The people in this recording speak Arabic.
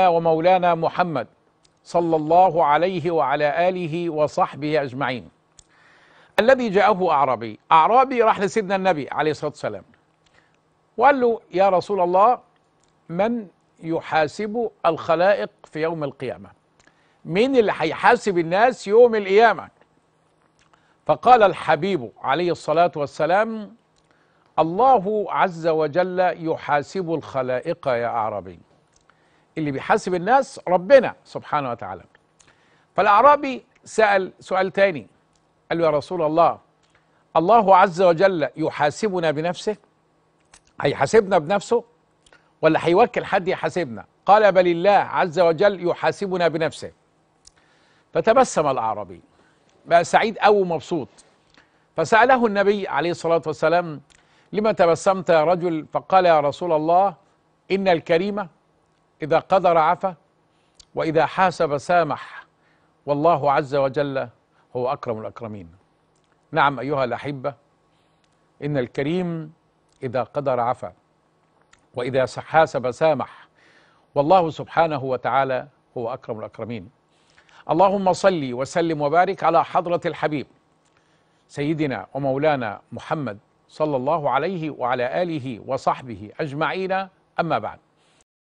ومولانا محمد صلى الله عليه وعلى آله وصحبه أجمعين الذي جاءه أعرابي أعرابي راح لسيدنا النبي عليه الصلاة والسلام وقال له يا رسول الله من يحاسب الخلائق في يوم القيامة مين اللي هيحاسب الناس يوم القيامة فقال الحبيب عليه الصلاة والسلام الله عز وجل يحاسب الخلائق يا أعرابي اللي بيحاسب الناس ربنا سبحانه وتعالى فالأعرابي سأل سؤال تاني قال له يا رسول الله الله عز وجل يحاسبنا بنفسه هيحاسبنا بنفسه ولا هيوكل حد يحاسبنا قال بل الله عز وجل يحاسبنا بنفسه فتبسم الأعرابي بقى سعيد أو مبسوط فسأله النبي عليه الصلاة والسلام لما تبسمت يا رجل فقال يا رسول الله إن الكريمة إذا قدر عفا وإذا حاسب سامح والله عز وجل هو أكرم الأكرمين نعم أيها الأحبة إن الكريم إذا قدر عفا وإذا حاسب سامح والله سبحانه وتعالى هو أكرم الأكرمين اللهم صل وسلم وبارك على حضرة الحبيب سيدنا ومولانا محمد صلى الله عليه وعلى آله وصحبه أجمعين أما بعد